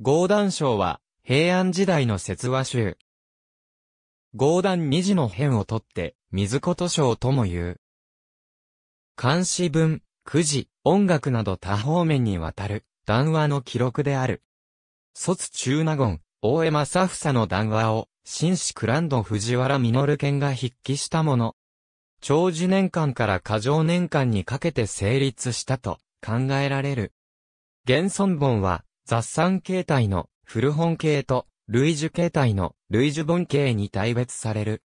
合談省は、平安時代の説話集。合談二次の編をとって、水琴図とも言う。漢詩文、くじ、音楽など多方面にわたる、談話の記録である。卒中納言、大江正房の談話を、紳士クランド藤原実県が筆記したもの。長寿年間から過剰年間にかけて成立したと考えられる。現存本は雑産形態の古本系と類樹形態の類樹本系に大別される。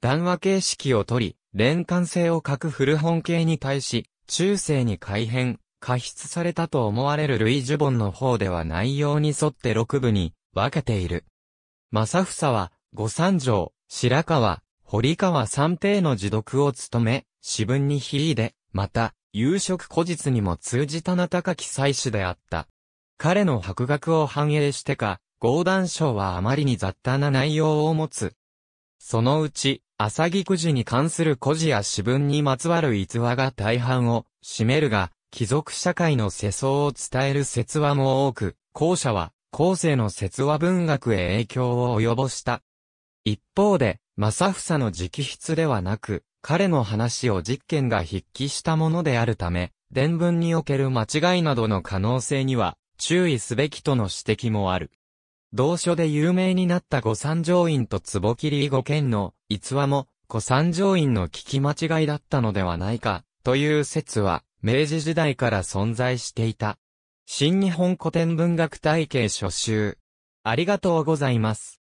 談話形式をとり、連関性を欠く古本系に対し、中世に改変、過失されたと思われる類樹本の方では内容に沿って六部に分けている。正房は、五三条、白川、堀川三帝の自読を務め、四文に秀で、また、夕食古日にも通じた名高き祭司であった。彼の博学を反映してか、合談賞はあまりに雑多な内容を持つ。そのうち、朝木くじに関する古事や詩文にまつわる逸話が大半を占めるが、貴族社会の世相を伝える説話も多く、後者は、後世の説話文学へ影響を及ぼした。一方で、正房の直筆ではなく、彼の話を実験が筆記したものであるため、伝文における間違いなどの可能性には注意すべきとの指摘もある。同書で有名になった御三条院と壺切り御剣の逸話も御三条院の聞き間違いだったのではないかという説は明治時代から存在していた。新日本古典文学体系初集。ありがとうございます。